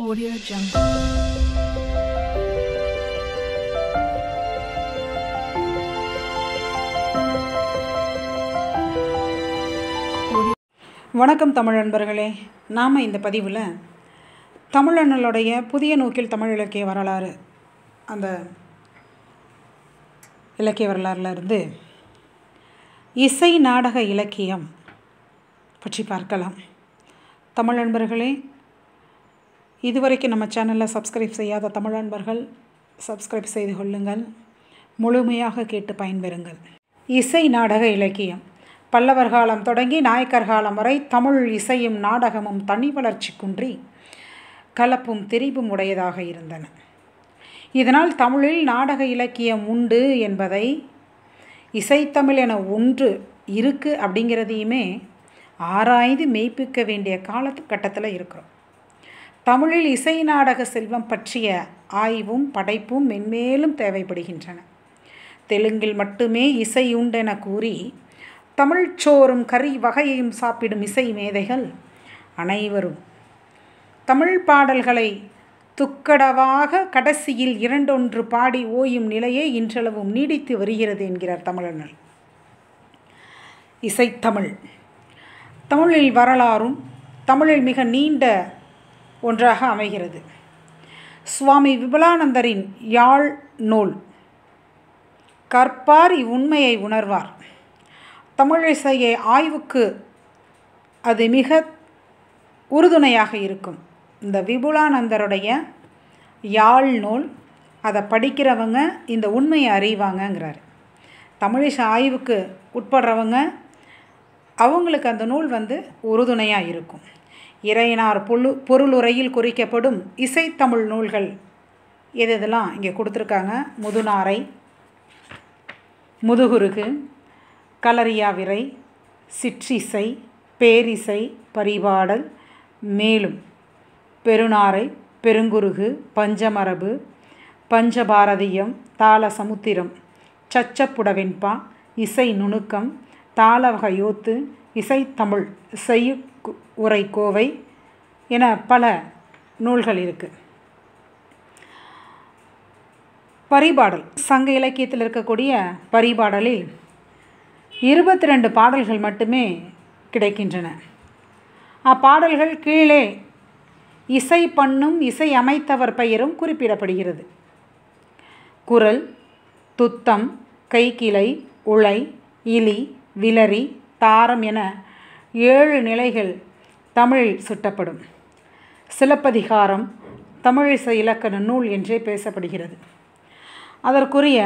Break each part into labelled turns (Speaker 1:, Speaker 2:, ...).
Speaker 1: Audio Jungle. வணக்கம் தமிழ் அன்பர்களே நாம் இந்த பதிவில் தமிழனுடைய புதிய நோக்கில் தமிழ் இலக்கிய வரலாறு அந்த இலக்கிய வரலாறுல இருந்து இசை நாடக இலக்கியம் பற்றி பார்க்கலாம் தமிழ் அன்பர்களே இதுவரைக்கும் நம்ம சேனலில் சப்ஸ்கிரைப் செய்யாத தமிழ் அன்பர்கள் சப்ஸ்கிரைப் செய்து கொள்ளுங்கள் முழுமையாக கேட்டு பயன்பெறுங்கள் இசை நாடக இலக்கியம் பல்லவர் காலம் தொடங்கி நாயக்கர் காலம் வரை தமிழ் இசையும் நாடகமும் தனி வளர்ச்சி குன்றி கலப்பும் திரிபும் உடையதாக இருந்தன இதனால் தமிழில் நாடக இலக்கியம் உண்டு என்பதை இசைத்தமிழ் என ஒன்று இருக்குது அப்படிங்கிறதையுமே ஆராய்ந்து மெய்ப்பிக்க வேண்டிய கட்டத்தில் இருக்கிறோம் தமிழில் இசை நாடக செல்வம் பற்றிய ஆய்வும் படைப்பும் மென்மேலும் தேவைப்படுகின்றன தெலுங்கில் மட்டுமே இசை உண்டென கூறி தமிழ்ச்சோறும் கறி வகையையும் சாப்பிடும் இசை மேதைகள் அனைவரும் தமிழ் பாடல்களை துக்கடவாக கடைசியில் இரண்டொன்று பாடி ஓயும் நிலையே இன்றளவும் நீடித்து வருகிறது என்கிறார் தமிழனல் இசைத்தமிழ் தமிழில் வரலாறும் தமிழில் மிக நீண்ட ஒன்றாக அமைகிறது சுவாமி விபலானந்தரின் யாழ் நூல் கற்பார் இவ்வுண்மையை உணர்வார் தமிழிசையை ஆய்வுக்கு அது மிக உறுதுணையாக இருக்கும் இந்த விபுலானந்தருடைய யாழ் நூல் அதை படிக்கிறவங்க இந்த உண்மையை அறிவாங்கங்கிறார் தமிழிசை ஆய்வுக்கு உட்படுறவங்க அவங்களுக்கு அந்த நூல் வந்து உறுதுணையாக இருக்கும் இறையனார் புழு பொருளுரையில் குறிக்கப்படும் இசைத்தமிழ் நூல்கள் எது இதெல்லாம் இங்கே கொடுத்துருக்காங்க முதுநாரை முதுகுருகு கலரியாவிரை சிற்றிசை பேரிசை பரிபாடல் மேலும் பெருநாரை பெருங்குருகு பஞ்சமரபு பஞ்சபாரதியம் தாள சமுத்திரம் சச்சப்புடவெண்பா இசை நுணுக்கம் தாளவகையோத்து இசைத்தமிழ் செய்யு உரை கோவை என பல நூல்கள் இருக்குது பரிபாடல் சங்க இலக்கியத்தில் இருக்கக்கூடிய பரிபாடலில் இருபத்தி ரெண்டு பாடல்கள் மட்டுமே கிடைக்கின்றன அப்பாடல்கள் கீழே இசை பண்ணும் இசை அமைத்தவர் பெயரும் குறிப்பிடப்படுகிறது குரல் துத்தம் கைக்கிளை உலை இலி விலரி தாரம் என ஏழு நிலைகள் தமிழில் சுட்டப்படும் சிலப்பதிகாரம் தமிழிசை இலக்கண நூல் என்றே பேசப்படுகிறது அதற்குரிய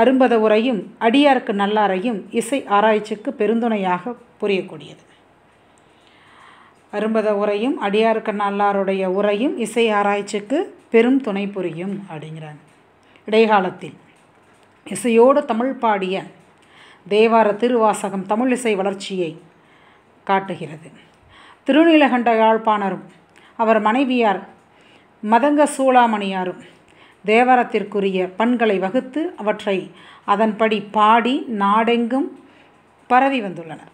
Speaker 1: அரும்பத உரையும் அடியாருக்கு நல்லாரையும் இசை ஆராய்ச்சிக்கு பெருந்துணையாக புரியக்கூடியது அரும்பத உரையும் அடியாருக்கு நல்லாருடைய உரையும் இசை ஆராய்ச்சிக்கு பெரும் துணை புரியும் அப்படிங்கிறாங்க இடைக்காலத்தில் இசையோடு தமிழ் பாடிய தேவார திருவாசகம் தமிழிசை வளர்ச்சியை காட்டுகிறது திருநீலகண்ட யாழ்ப்பாணரும் அவர் மனைவியார் மதங்க சூளாமணியாரும் தேவாரத்திற்குரிய பண்களை வகுத்து அவற்றை அதன்படி பாடி நாடெங்கும் பரவி வந்துள்ளனர்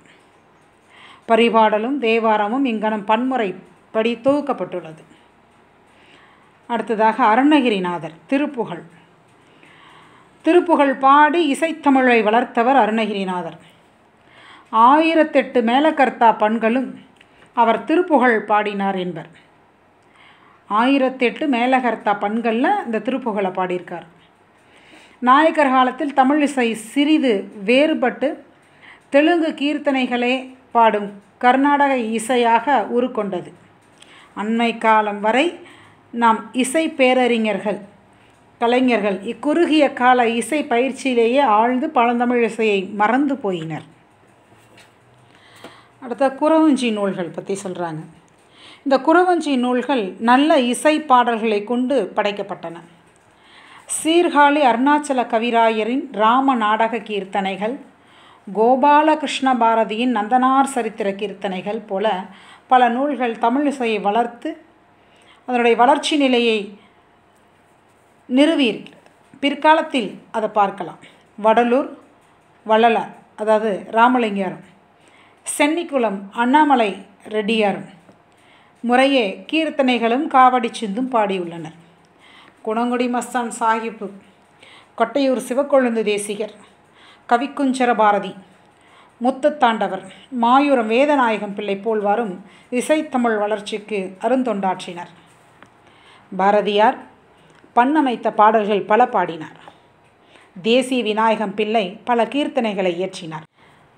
Speaker 1: பரிபாடலும் தேவாரமும் இங்கனம் பன்முறைப்படி தொகுக்கப்பட்டுள்ளது அடுத்ததாக அருணகிரிநாதர் திருப்புகழ் திருப்புகழ் பாடி இசைத்தமிழை வளர்த்தவர் அருணகிரிநாதர் ஆயிரத்தெட்டு மேலக்கர்த்தா பண்களும் அவர் திருப்புகழ் பாடினார் என்பர் ஆயிரத்தெட்டு மேலகர்த்தா பண்களில் இந்த திருப்புகழை பாடியிருக்கார் நாயக்கர் காலத்தில் தமிழ் இசை சிறிது வேறுபட்டு தெலுங்கு கீர்த்தனைகளே பாடும் கர்நாடக இசையாக உருக்கொண்டது அண்மை காலம் வரை நாம் இசை பேரறிஞர்கள் கலைஞர்கள் இக்குறுகிய கால இசை பயிற்சியிலேயே ஆழ்ந்து பழந்தமிழ் இசையை மறந்து போயினர் அடுத்த குறவஞ்சி நூல்கள் பற்றி சொல்கிறாங்க இந்த குறவஞ்சி நூல்கள் நல்ல இசை பாடல்களை கொண்டு படைக்கப்பட்டன சீர்காழி அருணாச்சல கவிராயரின் ராம நாடக கீர்த்தனைகள் கோபாலகிருஷ்ண பாரதியின் நந்தனார் சரித்திர கீர்த்தனைகள் போல பல நூல்கள் தமிழ் இசையை வளர்த்து அதனுடைய வளர்ச்சி நிலையை நிறுவியிருக்கிறது பிற்காலத்தில் அதை பார்க்கலாம் வடலூர் வள்ளலார் அதாவது ராமலிங்காரம் சென்னிக்குளம் அண்ணாமலை ரெட்டியார் முறையே கீர்த்தனைகளும் காவடி சிந்தும் பாடியுள்ளனர் குணங்குடி மஸ்தான் சாஹிப்பு கொட்டையூர் சிவக்கொழுந்து தேசிகர் கவிக்குஞ்சர பாரதி முத்துத்தாண்டவர் மாயூரம் வேதநாயகம் பிள்ளை போல்வாரும் இசைத்தமிழ் வளர்ச்சிக்கு அருந்தொண்டாற்றினர் பாரதியார் பண்ணமைத்த பாடல்கள் பல பாடினார் தேசிய விநாயகம் பிள்ளை பல கீர்த்தனைகளை இயற்றினார்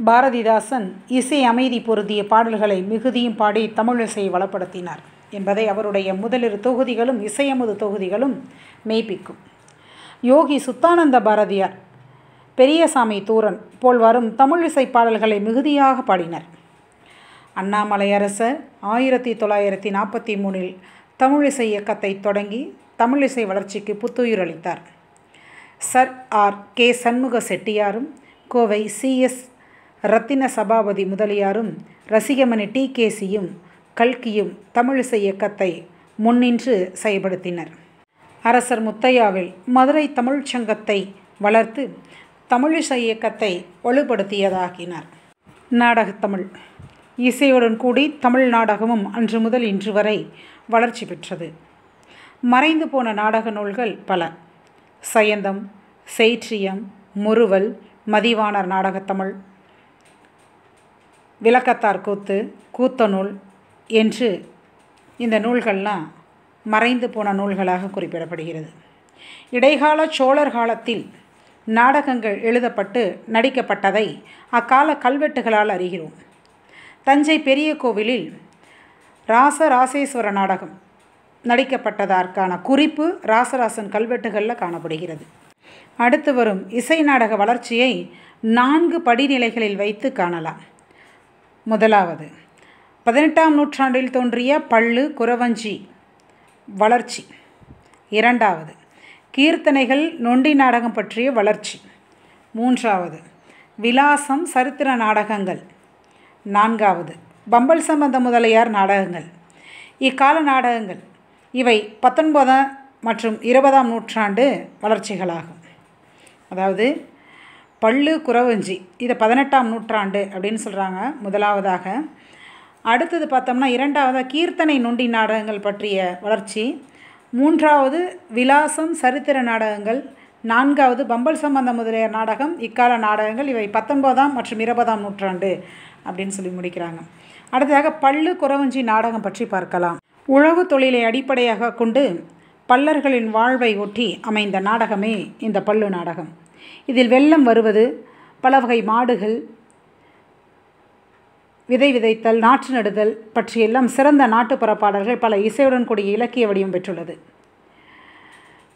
Speaker 1: பாரதிதாசன் இசை அமைதி பொருந்திய பாடல்களை மிகுதியும் பாடி தமிழிசையை வளப்படுத்தினார் என்பதை அவருடைய முதலிரு தொகுதிகளும் இசையமுது தொகுதிகளும் மெய்ப்பிக்கும் யோகி சுத்தானந்த பாரதியார் பெரியசாமி தூரன் போல் வரும் தமிழிசை பாடல்களை மிகுதியாக பாடினர் அண்ணாமலை அரசர் ஆயிரத்தி தொள்ளாயிரத்தி நாற்பத்தி மூணில் தமிழிசை இயக்கத்தை தொடங்கி தமிழிசை வளர்ச்சிக்கு புத்துயிர் அளித்தார் சர் ஆர் கே சண்முக செட்டியாரும் கோவை சிஎஸ் ரத்தின சபாபதி முதலியாரும் ரசிகமணி டி கேசியும் கல்கியும் தமிழிசை இயக்கத்தை முன்னின்று செயல்படுத்தினர் அரசர் முத்தையாவில் மதுரை தமிழ்ச் சங்கத்தை வளர்த்து தமிழிசை இயக்கத்தை வலுப்படுத்தியதாகினார் நாடகத்தமிழ் இசையுடன் கூடி தமிழ் நாடகமும் அன்று முதல் இன்று வரை வளர்ச்சி பெற்றது மறைந்து போன நாடக நூல்கள் பல சயந்தம் செயற்றியம் முறுவல் மதிவாணர் நாடகத்தமிழ் விளக்கத்தார் கூத்து கூத்த நூல் என்று இந்த நூல்கள்லாம் மறைந்து போன நூல்களாக குறிப்பிடப்படுகிறது இடைக்கால சோழர் காலத்தில் நாடகங்கள் எழுதப்பட்டு நடிக்கப்பட்டதை அக்கால கல்வெட்டுகளால் அறிகிறோம் தஞ்சை பெரிய கோவிலில் ராசராசேஸ்வர நாடகம் நடிக்கப்பட்டதற்கான குறிப்பு ராசராசன் கல்வெட்டுகளில் காணப்படுகிறது அடுத்து வரும் இசை நாடக வளர்ச்சியை நான்கு படிநிலைகளில் வைத்து காணலாம் முதலாவது பதினெட்டாம் நூற்றாண்டில் தோன்றிய பள்ளு குரவஞ்சி வளர்ச்சி இரண்டாவது கீர்த்தனைகள் நொண்டி நாடகம் பற்றிய வளர்ச்சி மூன்றாவது விலாசம் சரித்திர நாடகங்கள் நான்காவது பம்பல் சம்பந்த முதலியார் நாடகங்கள் இக்கால நாடகங்கள் இவை பத்தொன்பதாம் மற்றும் இருபதாம் நூற்றாண்டு வளர்ச்சிகளாகும் அதாவது பள்ளு குறவஞ்சி இதை பதினெட்டாம் நூற்றாண்டு அப்படின்னு சொல்கிறாங்க முதலாவதாக அடுத்தது பார்த்தோம்னா இரண்டாவதாக கீர்த்தனை நொண்டி நாடகங்கள் பற்றிய வளர்ச்சி மூன்றாவது விலாசம் சரித்திர நாடகங்கள் நான்காவது பம்பல் சம்பந்த முதலிய நாடகம் இக்கால நாடகங்கள் இவை பத்தொன்பதாம் மற்றும் இருபதாம் நூற்றாண்டு அப்படின்னு சொல்லி முடிக்கிறாங்க அடுத்ததாக பல்லு குறவஞ்சி நாடகம் பற்றி பார்க்கலாம் உழவு தொழிலை அடிப்படையாக கொண்டு பல்லர்களின் வாழ்வை ஒட்டி அமைந்த நாடகமே இந்த பல்லு நாடகம் இதில் வெள்ளம் வருவது பல வகை மாடுகள் விதை விதைத்தல் நாற்று நடுதல் பற்றியெல்லாம் சிறந்த நாட்டுப்புற பாடல்கள் பல இசையுடன் கூடிய இலக்கிய வடிவம் பெற்றுள்ளது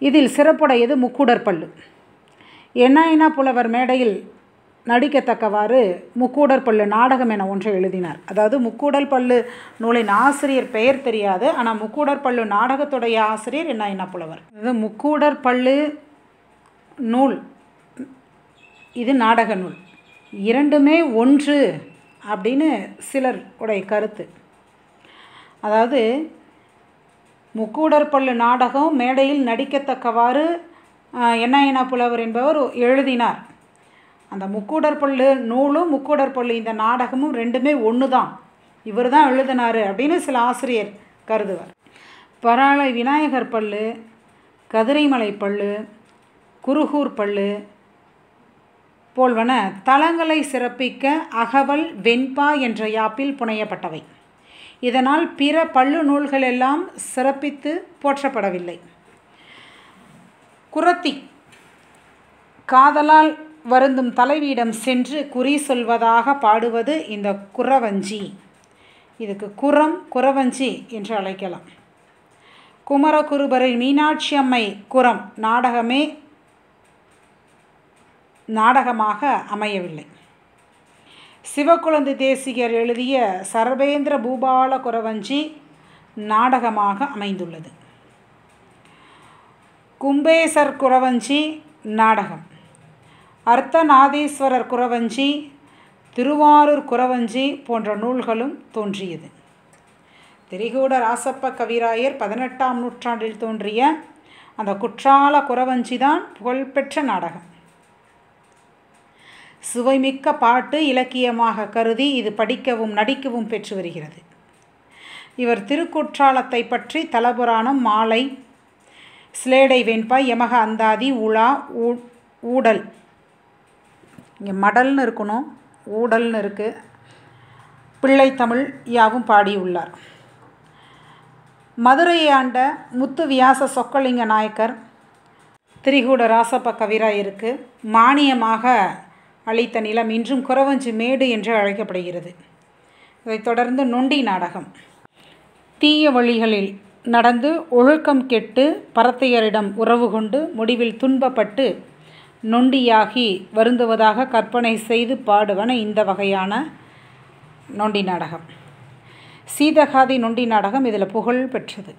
Speaker 1: இதில் சிறப்புடையது முக்கூடற்பள்ளு என்னா என்னா புலவர் மேடையில் நடிக்கத்தக்கவாறு முக்கூடர் பல்லு நாடகம் என ஒன்றை எழுதினார் அதாவது முக்கூடல் பல்லு நூலின் ஆசிரியர் பெயர் தெரியாது ஆனால் முக்கூடர் பல்லு நாடகத்துடைய ஆசிரியர் என்ன புலவர் அதாவது முக்கூடற் பல்லு நூல் இது நாடக நூல் இரண்டுமே ஒன்று அப்படின்னு சிலர் உடைய கருத்து அதாவது முக்கூடற்பள்ளு நாடகம் மேடையில் நடிக்கத்தக்கவாறு என்ன புலவர் என்பவர் எழுதினார் அந்த முக்கூடற்பள்ளு நூலும் முக்கூடற்பள்ளு இந்த நாடகமும் ரெண்டுமே ஒன்று தான் இவர் தான் எழுதினார் அப்படின்னு சில ஆசிரியர் கருதுவார் பராளை விநாயகர் பள்ளு கதிரைமலை பள்ளு குருகூர் பள்ளு போல்வன தளங்களை சிறப்பிக்க அகவல் வெண்பா என்ற யாப்பில் புனையப்பட்டவை இதனால் பிற பள்ளு நூல்களெல்லாம் சிறப்பித்து போற்றப்படவில்லை குரத்தி காதலால் வருந்தும் தலைவியிடம் சென்று குறி சொல்வதாக பாடுவது இந்த குறவஞ்சி இதுக்கு குரம் குறவஞ்சி என்று அழைக்கலாம் குமரகுருபரின் மீனாட்சி அம்மை குரம் நாடகமே நாடகமாக அமையவில்லை சிவக்குழந்தை தேசிகர் எழுதிய சர்வேந்திர பூபால குரவஞ்சி நாடகமாக அமைந்துள்ளது கும்பேசர் குரவஞ்சி நாடகம் அர்த்தநாதீஸ்வரர் குரவஞ்சி திருவாரூர் குரவஞ்சி போன்ற நூல்களும் தோன்றியது திரிகூட ராசப்ப கவிராயர் பதினெட்டாம் நூற்றாண்டில் தோன்றிய அந்த குற்றால குரவஞ்சி தான் புகழ்பெற்ற நாடகம் சுவைமிக்க பாட்டு இலக்கியமாக கருதி இது படிக்கவும் நடிக்கவும் பெற்று வருகிறது இவர் திருக்குற்றாலத்தை பற்றி தலபுராணம் மாலை ஸ்லேடை வெண்பா யமக அந்தாதி உலா ஊ ஊடல் இங்கே மடல்னு இருக்கணும் ஊடல்னு இருக்குது பிள்ளை தமிழ் யாவும் பாடியுள்ளார் மதுரையை ஆண்ட முத்து வியாச சொக்கலிங்க நாயக்கர் திரிகூட ராசப்ப கவிரா இருக்குது மானியமாக அழைத்த நிலம் இன்றும் குறவஞ்சி மேடு என்று அழைக்கப்படுகிறது இதைத் தொடர்ந்து நொண்டி நாடகம் தீய வழிகளில் நடந்து ஒழுக்கம் கெட்டு பரத்தையரிடம் உறவு கொண்டு முடிவில் துன்பப்பட்டு நொண்டியாகி வருந்துவதாக கற்பனை செய்து பாடுவன இந்த வகையான நொண்டி நாடகம் சீதகாதி நொண்டி நாடகம் இதில் புகழ் பெற்றது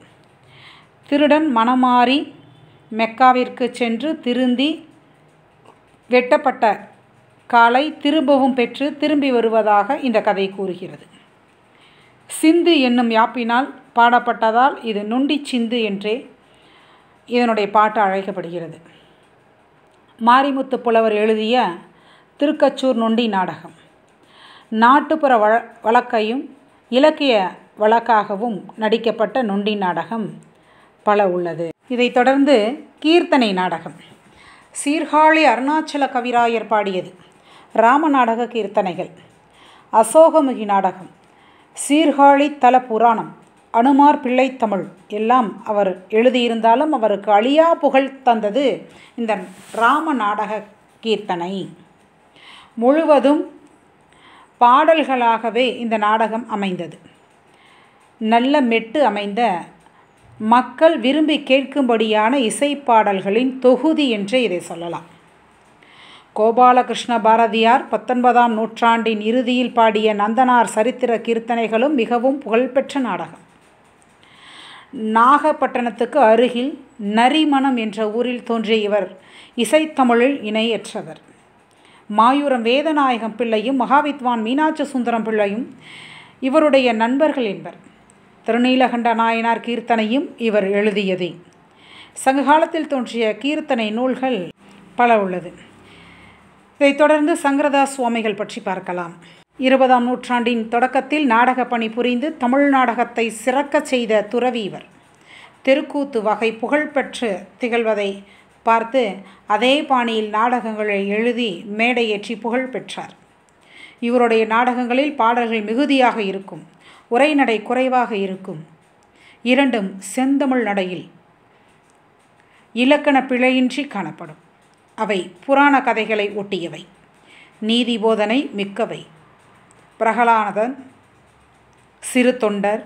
Speaker 1: திருடன் மனமாறி மெக்காவிற்கு சென்று திருந்தி வெட்டப்பட்ட காலை திரும்பவும் பெற்று திரும்பி வருவதாக இந்த கதை கூறுகிறது சிந்து என்னும் யாப்பினால் பாடப்பட்டதால் இது நுண்டி சிந்து என்றே இதனுடைய பாட்டு அழைக்கப்படுகிறது மாரிமுத்து புலவர் எழுதிய திருக்கச்சூர் நொண்டி நாடகம் நாட்டுப்புற வழ வழக்கையும் இலக்கிய வழக்காகவும் நடிக்கப்பட்ட நொண்டி நாடகம் பல உள்ளது இதைத் தொடர்ந்து கீர்த்தனை நாடகம் சீர்காழி அருணாச்சல கவிராயர் பாடியது ராம நாடக கீர்த்தனைகள் அசோகமுகி நாடகம் சீர்காழி தல புராணம் அனுமார் பிள்ளை தமிழ் எல்லாம் அவர் எழுதியிருந்தாலும் அவருக்கு அழியா புகழ் தந்தது இந்த ராம நாடக கீர்த்தனை முழுவதும் பாடல்களாகவே இந்த நாடகம் அமைந்தது நல்ல மெட்டு அமைந்த மக்கள் விரும்பி கேட்கும்படியான இசைப்பாடல்களின் தொகுதி என்றே இதை சொல்லலாம் கோபாலகிருஷ்ண பாரதியார் பத்தொன்பதாம் நூற்றாண்டின் இறுதியில் பாடிய நந்தனார் சரித்திர கீர்த்தனைகளும் மிகவும் புகழ்பெற்ற நாடகம் நாகப்பட்டினத்துக்கு அருகில் நரிமணம் என்ற ஊரில் தோன்றிய இவர் இசைத்தமிழில் இணையற்றவர் மாயூரம் வேதநாயகம் பிள்ளையும் மகாவித்வான் மீனாட்சி சுந்தரம் பிள்ளையும் இவருடைய நண்பர்கள் என்பர் திருநீலகண்ட நாயனார் கீர்த்தனையும் இவர் எழுதியதே சங்ககாலத்தில் தோன்றிய கீர்த்தனை நூல்கள் பல உள்ளது இதைத் தொடர்ந்து சங்கரதாஸ் சுவாமிகள் பற்றி பார்க்கலாம் இருபதாம் நூற்றாண்டின் தொடக்கத்தில் நாடக பணி புரிந்து தமிழ் நாடகத்தை சிறக்கச் செய்த துறவி இவர் தெருக்கூத்து வகை புகழ்பெற்று திகழ்வதை பார்த்து அதே பாணியில் நாடகங்களை எழுதி மேடையேற்றி புகழ் பெற்றார் இவருடைய நாடகங்களில் பாடல்கள் மிகுதியாக இருக்கும் உரைநடை குறைவாக இருக்கும் இரண்டும் செந்தமிழ் நடையில் இலக்கண பிழையின்றி காணப்படும் அவை புராண கதைகளை ஒட்டியவை நீதி போதனை மிக்கவை பிரகலானதன் சிறு தொண்டர்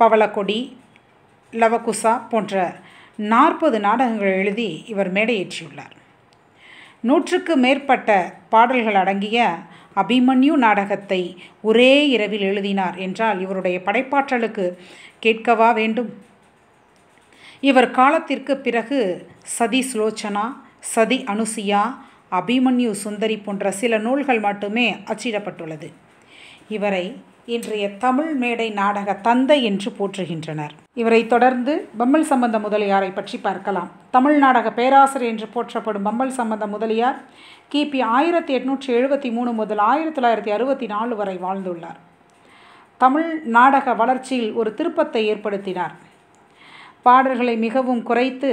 Speaker 1: பவளக்கொடி லவகுசா போன்ற நாற்பது நாடகங்கள் எழுதி இவர் மேடையேற்றியுள்ளார் நூற்றுக்கு மேற்பட்ட பாடல்கள் அடங்கிய அபிமன்யு நாடகத்தை ஒரே இரவில் எழுதினார் என்றால் இவருடைய படைப்பாற்றலுக்கு கேட்கவா வேண்டும் இவர் காலத்திற்கு பிறகு சதி சுலோச்சனா சதி அனுசியா அபிமன்யு சுந்தரி போன்ற சில நூல்கள் மட்டுமே அச்சிடப்பட்டுள்ளது இவரை இன்றைய தமிழ் மேடை நாடக தந்தை என்று போற்றுகின்றனர் இவரை தொடர்ந்து பம்மல் சம்பந்த முதலியாரை பற்றி பார்க்கலாம் தமிழ் நாடக பேராசிரியர் என்று போற்றப்படும் பம்மல் சம்பந்த முதலியார் கிபி ஆயிரத்தி எட்நூற்றி எழுபத்தி மூணு முதல் ஆயிரத்தி தொள்ளாயிரத்தி அறுபத்தி நாலு வரை வாழ்ந்துள்ளார் தமிழ் நாடக வளர்ச்சியில் ஒரு திருப்பத்தை ஏற்படுத்தினார் பாடல்களை மிகவும் குறைத்து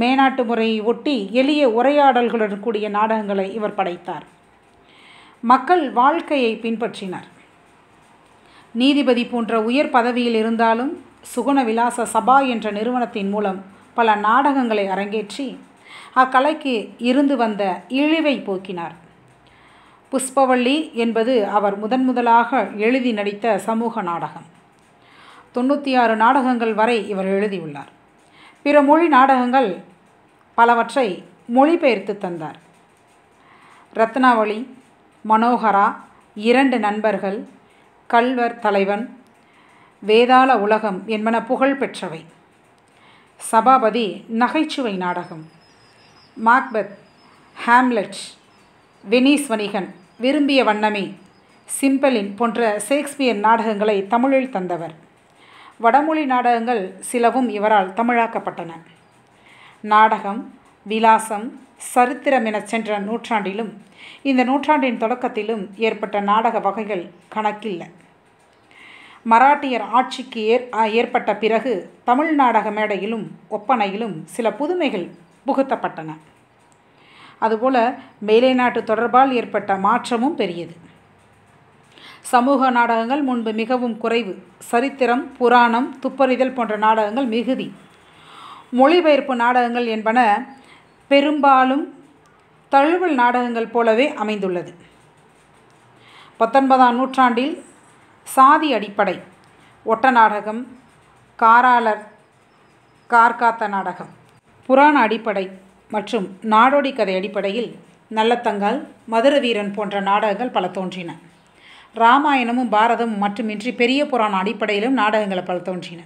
Speaker 1: மேனாட்டு முறையை ஒட்டி எளிய உரையாடல்களுடன் கூடிய நாடகங்களை இவர் படைத்தார் மக்கள் வாழ்க்கையை பின்பற்றினர் நீதிபதி போன்ற உயர் பதவியில் இருந்தாலும் சுகுண விலாச சபா என்ற நிறுவனத்தின் மூலம் பல நாடகங்களை அரங்கேற்றி அக்கலைக்கு இருந்து வந்த இழிவை போக்கினார் புஷ்பவள்ளி என்பது அவர் முதன் முதலாக எழுதி நடித்த சமூக நாடகம் தொண்ணூற்றி ஆறு நாடகங்கள் வரை இவர் எழுதியுள்ளார் பிற மொழி நாடகங்கள் பலவற்றை மொழிபெயர்த்து தந்தார் ரத்னாவளி மனோகரா இரண்டு நண்பர்கள் கல்வர் தலைவன் வேதாள உலகம் என்பன புகழ் பெற்றவை சபாபதி நகைச்சுவை நாடகம் மாக்பத் ஹாம்லெட் வெனீஸ் வணிகன் விரும்பிய வண்ணமே சிம்பலின் போன்ற ஷேக்ஸ்பியர் நாடகங்களை தமிழில் தந்தவர் வடமொழி நாடகங்கள் சிலவும் இவரால் தமிழாக்கப்பட்டன நாடகம் விலாசம் சரித்திரம் என சென்ற நூற்றாண்டிலும் இந்த நூற்றாண்டின் தொடக்கத்திலும் ஏற்பட்ட நாடக வகைகள் கணக்கில்லை மராட்டியர் ஆட்சிக்கு ஏற் ஏற்பட்ட பிறகு தமிழ் நாடக மேடையிலும் ஒப்பனையிலும் சில புதுமைகள் புகுத்தப்பட்டன அதுபோல மேலை நாட்டு தொடர்பால் ஏற்பட்ட மாற்றமும் பெரியது சமூக நாடகங்கள் முன்பு மிகவும் குறைவு சரித்திரம் புராணம் துப்பறிதல் போன்ற நாடகங்கள் மிகுதி மொழிபெயர்ப்பு நாடகங்கள் என்பன பெரும்பாலும் தழுவல் நாடகங்கள் போலவே அமைந்துள்ளது பத்தொன்பதாம் நூற்றாண்டில் சாதி அடிப்படை ஒட்ட நாடகம் காராளர் கார்காத்த நாடகம் புராண அடிப்படை மற்றும் நாடோடி கதை அடிப்படையில் நல்லத்தங்கால் மதுரவீரன் போன்ற நாடகங்கள் பல தோன்றின ராமாயணமும் பாரதமும் மட்டுமின்றி பெரிய புராண அடிப்படையிலும் நாடகங்களை பல தோன்றின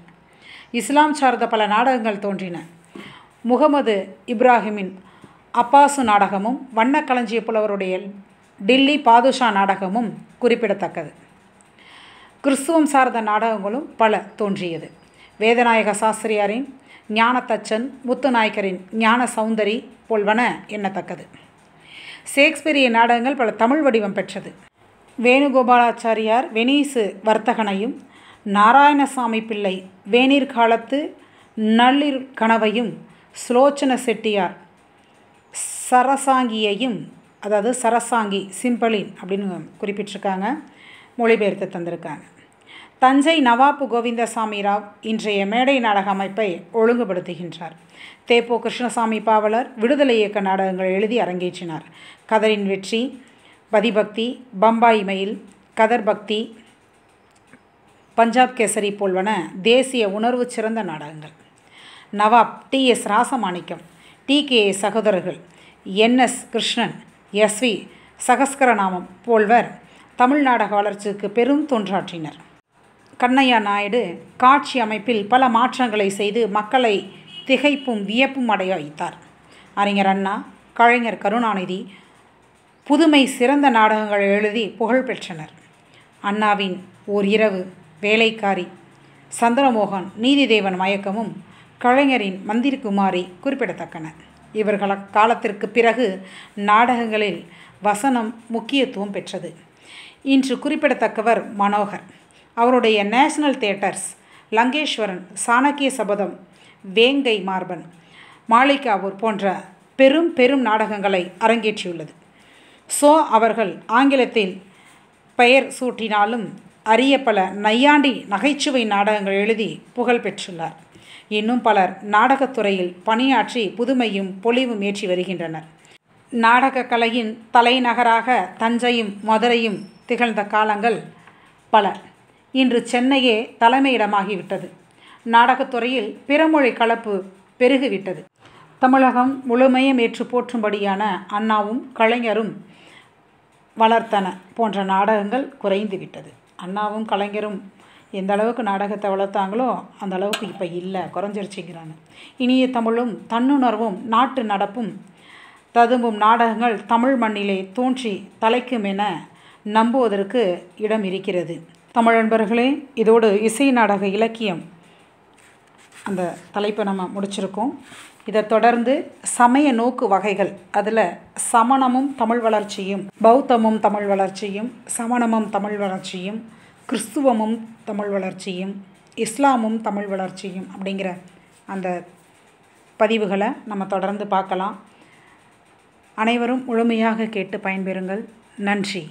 Speaker 1: இஸ்லாம் சார்ந்த பல நாடகங்கள் தோன்றின முகமது இப்ராஹிமின் அப்பாசு நாடகமும் வண்ணக்களஞ்சிய புலவருடைய டில்லி பாதுஷா நாடகமும் குறிப்பிடத்தக்கது கிறிஸ்துவம் சார்ந்த நாடகங்களும் பல தோன்றியது வேதநாயக சாஸ்திரியாரின் ஞானத்தச்சன் முத்துநாயக்கரின் ஞான சௌந்தரி போல்வன எண்ணத்தக்கது ஷேக்ஸ்பியரிய நாடகங்கள் பல தமிழ் வடிவம் பெற்றது வேணுகோபாலாச்சாரியார் வெனீசு வர்த்தகனையும் நாராயணசாமி பிள்ளை வேணீர் காலத்து நள்ளிர் கனவையும் சுலோச்சன செட்டியார் சரசாங்கியையும் அதாவது சரசாங்கி சிம்பளின் அப்படின்னு குறிப்பிட்டிருக்காங்க மொழிபெயர்த்து தந்திருக்காங்க தஞ்சை நவாப்பு கோவிந்தசாமி ராவ் இன்றைய மேடை நாடக அமைப்பை ஒழுங்குபடுத்துகின்றார் தேப்போ கிருஷ்ணசாமி பாவலர் விடுதலை இயக்க நாடகங்கள் எழுதி அரங்கேற்றினார் கதரின் வெற்றி பதிபக்தி பம்பாய் மயில் கதர் பக்தி பஞ்சாப் கேசரி போல்வன தேசிய உணர்வு சிறந்த நாடகங்கள் Nawab T S Rasamanickam T K சகோதரர்கள் N S Krishnan S V Sahasranamam போல்வர் தமிழ் நாடக வளர்ச்சிக்கு பெரும் தொன்றாற்றினர் கண்ணையா நாயுடு காட்சி அமைப்பில் பல மாற்றங்களை செய்து மக்களை திகைப்பும் வியப்பும் அடைய வைத்தார் அறிஞர் அண்ணா கலைஞர் கருணாநிதி புதுமை சிறந்த நாடகங்கள் எழுதி புகழ் பெற்றனர் அண்ணாவின் ஓர் இரவு வேலைக்காரி சந்திரமோகன் நீதிதேவன் மயக்கமும் கலைஞரின் மந்திரிகுமாரி குறிப்பிடத்தக்கன இவர்கள காலத்திற்கு பிறகு நாடகங்களில் வசனம் முக்கியத்துவம் பெற்றது இன்று குறிப்பிடத்தக்கவர் மனோகர் அவருடைய நேஷனல் தியேட்டர்ஸ் லங்கேஸ்வரன் சாணக்கிய சபதம் வேங்கை மார்பன் மாளிகாவூர் போன்ற பெரும் பெரும் நாடகங்களை அரங்கேற்றியுள்ளது ஸோ அவர்கள் ஆங்கிலத்தில் பெயர் சூட்டினாலும் அரிய பல நையாண்டி நகைச்சுவை நாடகங்கள் எழுதி புகழ் பெற்றுள்ளார் இன்னும் பலர் நாடகத்துறையில் பணியாற்றி புதுமையும் பொலிவும் ஏற்றி வருகின்றனர் நாடக கலையின் தலைநகராக தஞ்சையும் மதுரையும் திகழ்ந்த காலங்கள் பல இன்று சென்னையே தலைமையிடமாகிவிட்டது நாடகத்துறையில் பிறமொழி கலப்பு பெருகிவிட்டது தமிழகம் முழுமையம் ஏற்று போற்றும்படியான அண்ணாவும் கலைஞரும் வளர்த்தன போன்ற நாடகங்கள் குறைந்து விட்டது அண்ணாவும் கலைஞரும் எந்த அளவுக்கு நாடகத்தை வளர்த்தாங்களோ அந்த அளவுக்கு இப்போ இல்லை குறைஞ்சிருச்சுங்கிறாங்க இனிய தமிழும் தன்னுணர்வும் நாட்டு நடப்பும் ததும்பும் நாடகங்கள் தமிழ் மண்ணிலே தோன்றி தலைக்கும் என நம்புவதற்கு இடம் இருக்கிறது தமிழ் இதோடு இசை நாடக இலக்கியம் அந்த தலைப்பை நம்ம முடிச்சிருக்கோம் இதை தொடர்ந்து சமய நோக்கு வகைகள் அதில் சமணமும் தமிழ் வளர்ச்சியும் பௌத்தமும் தமிழ் வளர்ச்சியும் சமணமும் தமிழ் வளர்ச்சியும் கிறிஸ்துவமும் தமிழ் வளர்ச்சியும் இஸ்லாமும் தமிழ் வளர்ச்சியும் அப்படிங்கிற அந்த பதிவுகளை நம்ம தொடர்ந்து பார்க்கலாம் அனைவரும் முழுமையாக கேட்டு பயன்பெறுங்கள் நன்றி